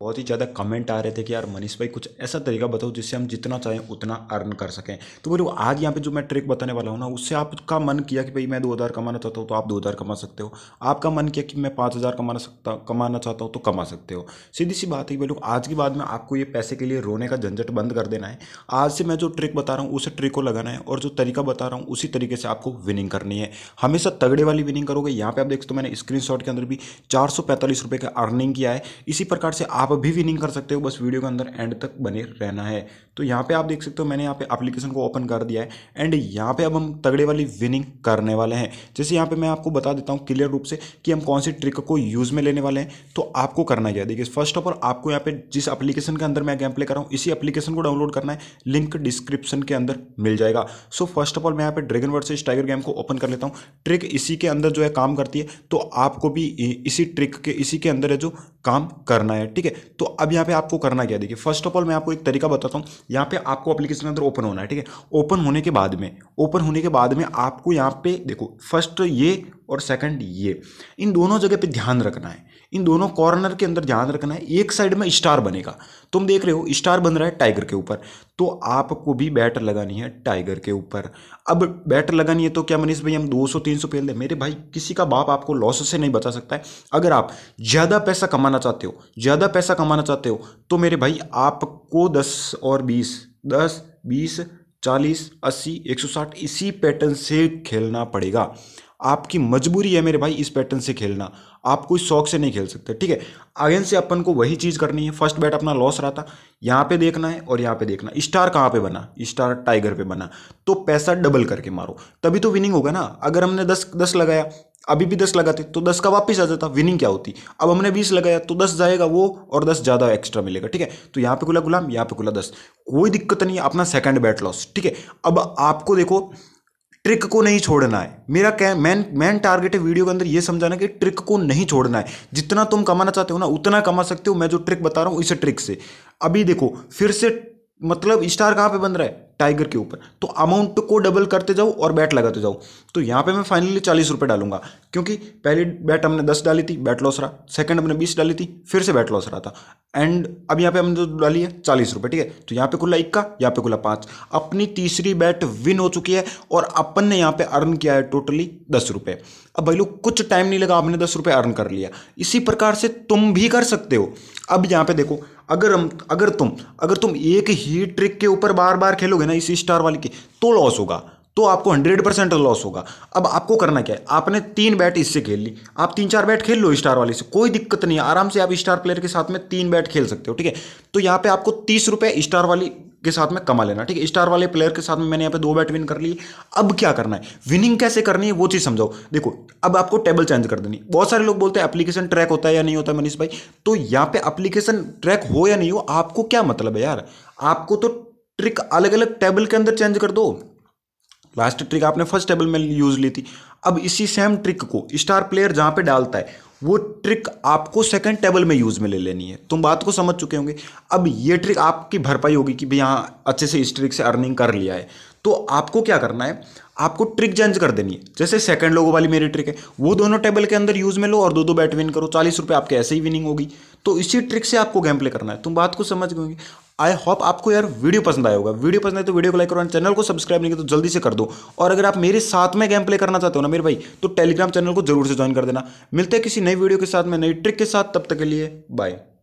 बहुत ही ज़्यादा कमेंट आ रहे थे कि यार मनीष भाई कुछ ऐसा तरीका बताओ जिससे हम जितना चाहें उतना अर्न कर सकें तो बोलो आज यहाँ पे जो मैं ट्रिक बताने वाला हूँ ना उससे आपका मन किया कि भाई मैं दो हज़ार कमाना चाहता हूँ तो आप दो हज़ार कमा सकते हो आपका मन किया कि मैं पाँच हज़ार कमाना सकता कमाना चाहता हूँ तो कमा सकते हो सीधी सी बात है कि बोलो आज की बात में आपको ये पैसे के लिए रोने का झंझट बंद कर देना है आज से मैं जो ट्रिक बता रहा हूँ उसे ट्रिक को लगाना है और जो तरीका बता रहा हूँ उसी तरीके से आपको विनिंग करनी है हमेशा तगड़े वाली विनिंग करोगे यहाँ पर आप देखते हो मैंने स्क्रीन के अंदर भी चार सौ का अर्निंग किया है इसी प्रकार से आप आप अभी भी विनिंग कर सकते हो बस वीडियो के अंदर एंड तक बने रहना है तो यहाँ पे आप देख सकते हो मैंने यहाँ पे एप्लीकेशन को ओपन कर दिया है एंड यहाँ पे अब हम तगड़े वाली विनिंग करने वाले हैं जैसे यहाँ पे मैं आपको बता देता हूँ क्लियर रूप से कि हम कौन सी ट्रिक को यूज़ में लेने वाले हैं तो आपको करना क्या देखिए फर्स्ट ऑफ ऑल आपको यहाँ पे जिस एप्लीकेशन के अंदर मैं गैम प्ले कर रहा हूँ इसी एप्लीकेशन को डाउनलोड करना है लिंक डिस्क्रिप्शन के अंदर मिल जाएगा सो फर्स्ट ऑफ ऑल मैं यहाँ पे ड्रैगन वर्सेस टाइगर गेम को ओपन कर लेता हूँ ट्रिक इसी के अंदर जो है काम करती है तो आपको भी इसी ट्रिक के इसी के अंदर है जो काम करना है ठीक है तो अब यहाँ पे आपको करना क्या देखिए फर्स्ट ऑफ ऑल मैं आपको एक तरीका बताता हूँ यहाँ पे आपको एप्लीकेशन के अंदर ओपन होना है ठीक है ओपन होने के बाद में ओपन होने के बाद में आपको यहाँ पे देखो फर्स्ट ये और सेकंड ये इन दोनों जगह पे ध्यान रखना है इन दोनों कॉर्नर के अंदर ध्यान रखना है एक साइड में स्टार बनेगा तुम देख रहे हो स्टार बन रहा है टाइगर के ऊपर तो आपको भी बैट लगानी है टाइगर के ऊपर अब बैट लगानी है तो क्या मनीष भाई हम 200 300 फेल दें मेरे भाई किसी का बाप आपको लॉस से नहीं बचा सकता है अगर आप ज़्यादा पैसा कमाना चाहते हो ज़्यादा पैसा कमाना चाहते हो तो मेरे भाई आपको दस और बीस दस बीस चालीस अस्सी एक सौ साठ इसी पैटर्न से खेलना पड़ेगा आपकी मजबूरी है मेरे भाई इस पैटर्न से खेलना आप कोई शौक से नहीं खेल सकते ठीक है अगेन से अपन को वही चीज़ करनी है फर्स्ट बैट अपना लॉस रहा था यहाँ पे देखना है और यहाँ पे देखना स्टार कहाँ पे बना स्टार टाइगर पे बना तो पैसा डबल करके मारो तभी तो विनिंग होगा ना अगर हमने दस दस लगाया अभी भी दस लगाते तो दस का वापस आ जाता विनिंग क्या होती अब हमने बीस लगाया तो दस जाएगा वो और दस ज़्यादा एक्स्ट्रा मिलेगा ठीक है तो यहाँ पे खुला गुलाम यहाँ पे खुला दस कोई दिक्कत नहीं है अपना सेकंड बैट लॉस ठीक है अब आपको देखो ट्रिक को नहीं छोड़ना है मेरा क्या मैन मेन टारगेट है वीडियो के अंदर ये समझाना कि ट्रिक को नहीं छोड़ना है जितना तुम कमाना चाहते हो ना उतना कमा सकते हो मैं जो ट्रिक बता रहा हूँ इस ट्रिक से अभी देखो फिर से मतलब स्टार कहाँ पे बन रहा है टाइगर के ऊपर तो अमाउंट को डबल करते जाओ और बैट लगाते जाओ तो यहाँ पे मैं फाइनली चालीस रुपये डालूंगा क्योंकि पहली बैट हमने दस डाली थी बैट लॉस रहा सेकंड हमने बीस डाली थी फिर से बैट लॉस रहा था एंड अब यहाँ पे हमने जो डाली है चालीस रुपये ठीक है तो यहाँ पे खुला इक्का यहाँ पे खुला पाँच अपनी तीसरी बैट विन हो चुकी है और अपन ने यहाँ पे अर्न किया है टोटली दस रुपये अब भाई लोग कुछ टाइम नहीं लगा आपने दस रुपये अर्न कर लिया इसी प्रकार से तुम भी कर सकते हो अब यहाँ पे देखो अगर हम अगर तुम अगर तुम एक ही ट्रिक के ऊपर बार बार खेलोगे ना इसी स्टार वाली की तो लॉस होगा तो आपको हंड्रेड परसेंट लॉस होगा अब आपको करना क्या है आपने तीन बैट इससे खेल ली आप तीन चार बैट खेल लो स्टार वाले से कोई दिक्कत नहीं है आराम से आप स्टार प्लेयर के साथ में तीन बैट खेल सकते हो ठीक है तो यहाँ पे आपको तीस रुपये स्टार वाली के साथ में कमा लेना ठीक है स्टार वाले प्लेयर के साथ में मैंने यहाँ पे दो बैट विन कर ली अब क्या करना है विनिंग कैसे करनी है वो चीज़ समझाओ देखो अब आपको टेबल चेंज कर देनी बहुत सारे लोग बोलते हैं एप्लीकेशन ट्रैक होता है या नहीं होता मनीष भाई तो यहाँ पे एप्लीकेशन ट्रैक हो या नहीं हो आपको क्या मतलब है यार आपको तो ट्रिक अलग अलग टेबल के अंदर चेंज कर दो लास्ट ट्रिक आपने फर्स्ट टेबल में यूज ली थी अब इसी सेम ट्रिक को स्टार प्लेयर जहां पे डालता है वो ट्रिक आपको सेकंड टेबल में यूज़ में ले लेनी है तुम बात को समझ चुके होंगे अब ये ट्रिक आपकी भरपाई होगी कि भाई यहाँ अच्छे से इस ट्रिक से अर्निंग कर लिया है तो आपको क्या करना है आपको ट्रिक चेंज कर देनी है जैसे सेकंड लोगों वाली मेरी ट्रिक है वो दोनों टेबल के अंदर यूज़ में लो और दो दो बैट विन करो चालीस रुपये आपके ऐसे ही विनिंग होगी तो इसी ट्रिक से आपको गेम प्ले करना है तुम बात को समझ गए आई होप आपको यार वीडियो पसंद आया होगा वीडियो पसंद आए तो वीडियो को लाइक करो और चैनल को सब्सक्राइब नहीं किया तो जल्दी से कर दो और अगर आप मेरे साथ में गेम प्ले करना चाहते हो ना मेरे भाई तो टेलीग्राम चैनल को जरूर से ज्वाइन कर देना मिलते हैं किसी नई वीडियो के साथ में नई ट्रिक के साथ तब तक के लिए बाय